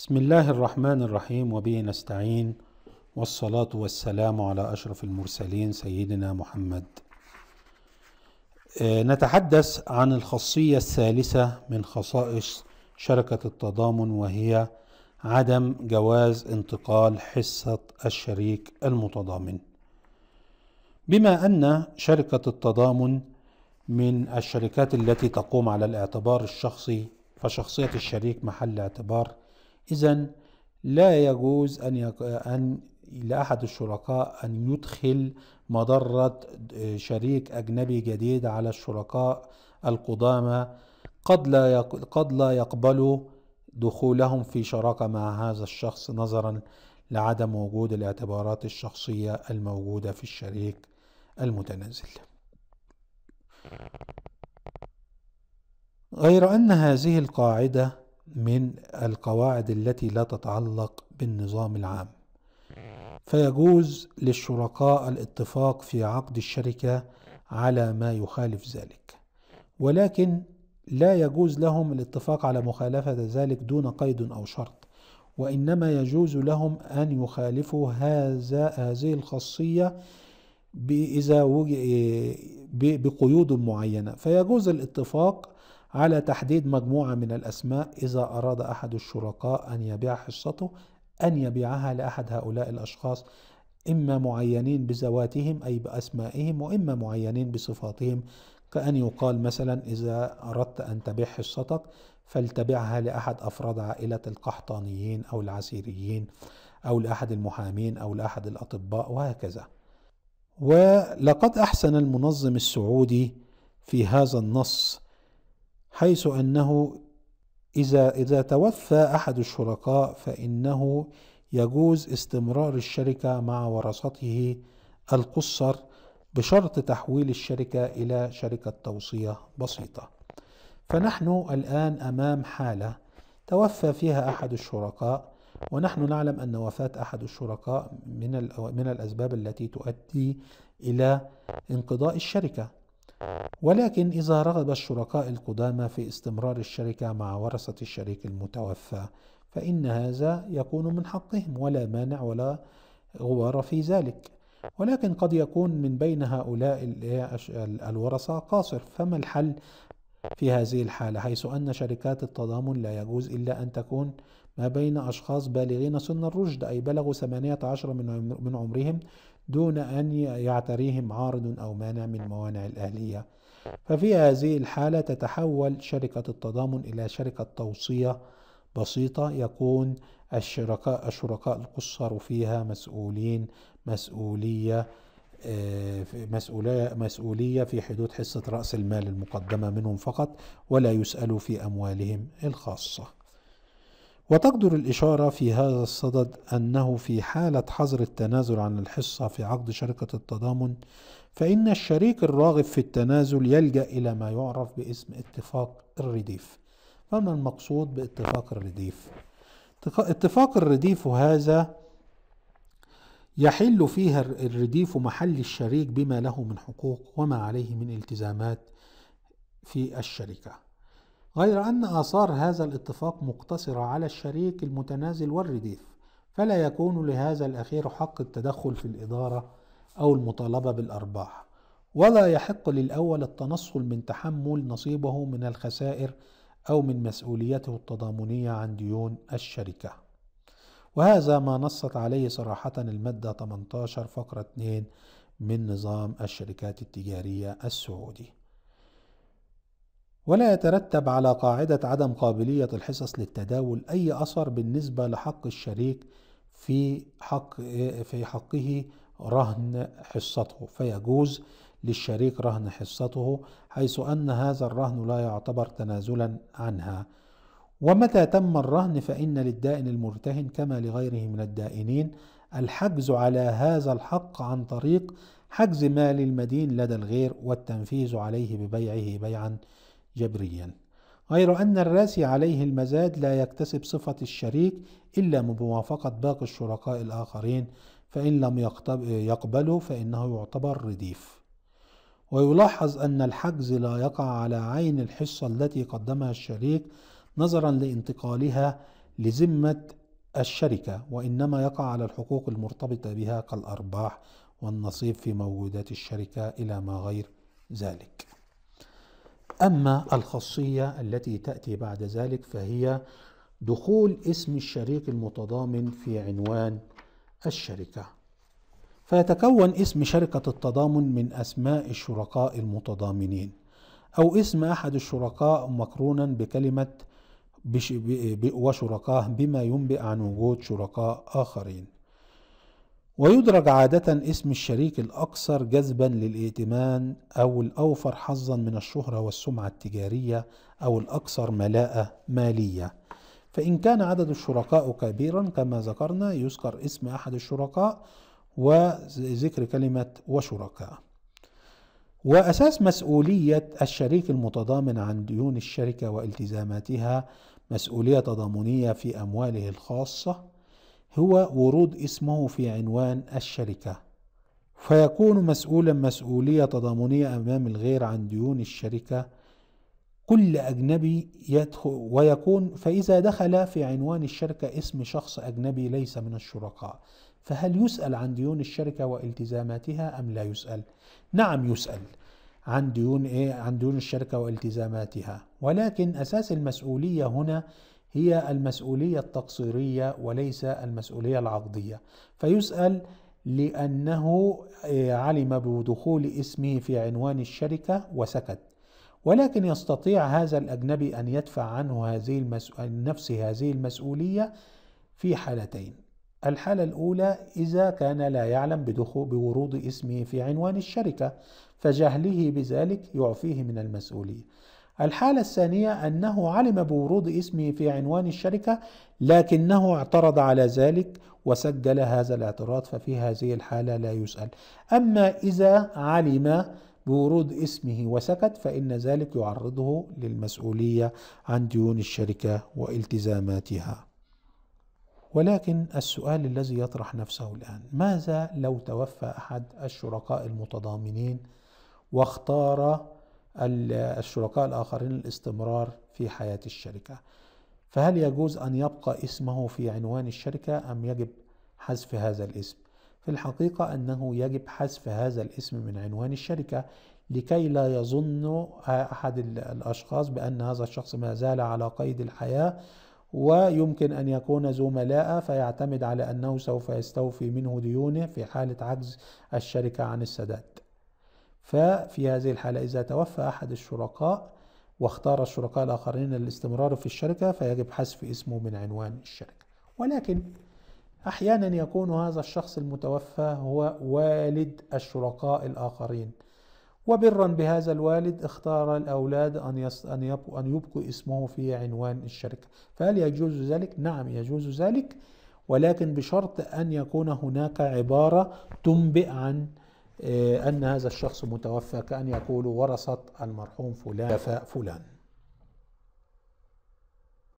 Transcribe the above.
بسم الله الرحمن الرحيم وبه نستعين والصلاة والسلام على أشرف المرسلين سيدنا محمد. آه، نتحدث عن الخاصية الثالثة من خصائص شركة التضامن وهي عدم جواز انتقال حصة الشريك المتضامن. بما أن شركة التضامن من الشركات التي تقوم على الاعتبار الشخصي فشخصية الشريك محل اعتبار إذا لا يجوز أن أن لأحد الشركاء أن يدخل مضرة آه، شريك أجنبي جديد على الشركاء القدامى قد لا يق... قد لا يقبلوا دخولهم في شراكة مع هذا الشخص نظرا لعدم وجود الاعتبارات الشخصية الموجودة في الشريك المتنازل. غير أن هذه القاعدة من القواعد التي لا تتعلق بالنظام العام فيجوز للشركاء الاتفاق في عقد الشركه على ما يخالف ذلك ولكن لا يجوز لهم الاتفاق على مخالفه ذلك دون قيد او شرط وانما يجوز لهم ان يخالفوا هذا هذه الخاصيه اذا بقيود معينه فيجوز الاتفاق على تحديد مجموعة من الأسماء إذا أراد أحد الشركاء أن يبيع حصته أن يبيعها لأحد هؤلاء الأشخاص إما معينين بذواتهم أي بأسمائهم وإما معينين بصفاتهم كأن يقال مثلا إذا أردت أن تبيع حصتك فلتبعها لأحد أفراد عائلة القحطانيين أو العسيريين أو لأحد المحامين أو لأحد الأطباء وهكذا ولقد أحسن المنظم السعودي في هذا النص حيث أنه إذا, إذا توفى أحد الشركاء فإنه يجوز استمرار الشركة مع ورثته القصر بشرط تحويل الشركة إلى شركة توصية بسيطة فنحن الآن أمام حالة توفى فيها أحد الشركاء ونحن نعلم أن وفاة أحد الشركاء من, من الأسباب التي تؤدي إلى انقضاء الشركة ولكن إذا رغب الشركاء القدامى في استمرار الشركة مع ورثة الشريك المتوفى فإن هذا يكون من حقهم ولا مانع ولا غبار في ذلك ولكن قد يكون من بين هؤلاء الورثة قاصر فما الحل في هذه الحالة حيث أن شركات التضامن لا يجوز إلا أن تكون ما بين أشخاص بالغين سن الرشد أي بلغوا 18 من عمرهم دون أن يعتريهم عارض أو مانع من موانع الأهلية ففي هذه الحالة تتحول شركة التضامن إلى شركة توصية بسيطة يكون الشركاء الشركاء القصر فيها مسؤولين مسؤولية آه، مسؤولية مسؤولية في حدود حصة رأس المال المقدمة منهم فقط ولا يسألوا في أموالهم الخاصة وتقدر الإشارة في هذا الصدد أنه في حالة حظر التنازل عن الحصة في عقد شركة التضامن فإن الشريك الراغب في التنازل يلجأ إلى ما يعرف باسم اتفاق الرديف فما المقصود باتفاق الرديف؟ اتفاق الرديف هذا يحل فيها الرديف محل الشريك بما له من حقوق وما عليه من التزامات في الشركه غير أن آثار هذا الاتفاق مقتصرة على الشريك المتنازل والرديف، فلا يكون لهذا الأخير حق التدخل في الإدارة أو المطالبة بالأرباح، ولا يحق للأول التنصل من تحمل نصيبه من الخسائر أو من مسؤوليته التضامنية عن ديون الشركة. وهذا ما نصت عليه صراحة المادة 18 فقرة 2 من نظام الشركات التجارية السعودي. ولا يترتب على قاعدة عدم قابلية الحصص للتداول أي أثر بالنسبة لحق الشريك في حق في حقه رهن حصته فيجوز للشريك رهن حصته حيث أن هذا الرهن لا يعتبر تنازلا عنها ومتى تم الرهن فإن للدائن المرتهن كما لغيره من الدائنين الحجز على هذا الحق عن طريق حجز مال المدين لدى الغير والتنفيذ عليه ببيعه بيعا جبريا غير أن الراسي عليه المزاد لا يكتسب صفة الشريك إلا بموافقة باقي الشركاء الآخرين فإن لم يقبلوا فإنه يعتبر رديف ويلاحظ أن الحجز لا يقع على عين الحصة التي قدمها الشريك نظرا لانتقالها لذمة الشركة وإنما يقع على الحقوق المرتبطة بها كالأرباح والنصيب في موجودات الشركة إلى ما غير ذلك أما الخاصية التي تأتي بعد ذلك فهي دخول اسم الشريك المتضامن في عنوان الشركة فيتكون اسم شركة التضامن من أسماء الشركاء المتضامنين أو اسم أحد الشركاء مقرونا بكلمة وشركاه بما ينبئ عن وجود شركاء آخرين ويدرج عادة اسم الشريك الأكثر جذبا للائتمان أو الأوفر حظا من الشهرة والسمعة التجارية أو الأكثر ملاءة مالية فإن كان عدد الشركاء كبيرا كما ذكرنا يذكر اسم أحد الشركاء وذكر كلمة وشركاء وأساس مسؤولية الشريك المتضامن عن ديون الشركة والتزاماتها مسؤولية تضامنية في أمواله الخاصة هو ورود اسمه في عنوان الشركة فيكون مسؤولا مسؤولية تضامنية أمام الغير عن ديون الشركة كل أجنبي يدخل ويكون فإذا دخل في عنوان الشركة اسم شخص أجنبي ليس من الشركاء فهل يسأل عن ديون الشركة والتزاماتها أم لا يسأل؟ نعم يسأل عن ديون إيه؟ عن ديون الشركة والتزاماتها ولكن أساس المسؤولية هنا هي المسؤولية التقصيرية وليس المسؤولية العقدية فيسأل لأنه آه، علم بدخول اسمه في عنوان الشركة وسكت ولكن يستطيع هذا الأجنبي أن يدفع عنه هذه المس... نفسه هذه المسؤولية في حالتين الحالة الأولى إذا كان لا يعلم بدخول بورود اسمه في عنوان الشركة فجهله بذلك يعفيه من المسؤولية الحالة الثانية أنه علم بورود اسمه في عنوان الشركة لكنه اعترض على ذلك وسجل هذا الاعتراض ففي هذه الحالة لا يسأل أما إذا علم بورود اسمه وسكت فإن ذلك يعرضه للمسؤولية عن ديون الشركة والتزاماتها ولكن السؤال الذي يطرح نفسه الآن ماذا لو توفى أحد الشركاء المتضامنين واختار الشركاء الآخرين الاستمرار في حياة الشركة فهل يجوز أن يبقى اسمه في عنوان الشركة أم يجب حذف هذا الاسم؟ في الحقيقة أنه يجب حذف هذا الاسم من عنوان الشركة لكي لا يظن أحد الأشخاص بأن هذا الشخص ما زال على قيد الحياة ويمكن أن يكون زملاء فيعتمد على أنه سوف يستوفي منه ديونه في حالة عجز الشركة عن السداد ففي هذه الحالة إذا توفى أحد الشركاء واختار الشركاء الآخرين الاستمرار في الشركة فيجب حذف اسمه من عنوان الشركة ولكن أحيانا يكون هذا الشخص المتوفى هو والد الشركاء الآخرين وبرا بهذا الوالد اختار الأولاد أن, يص... أن, يب... أن يبقوا اسمه في عنوان الشركة فهل يجوز ذلك؟ نعم يجوز ذلك ولكن بشرط أن يكون هناك عبارة تنبئ عن آه، أن هذا الشخص متوفى كأن يقول ورثة المرحوم فلان فلان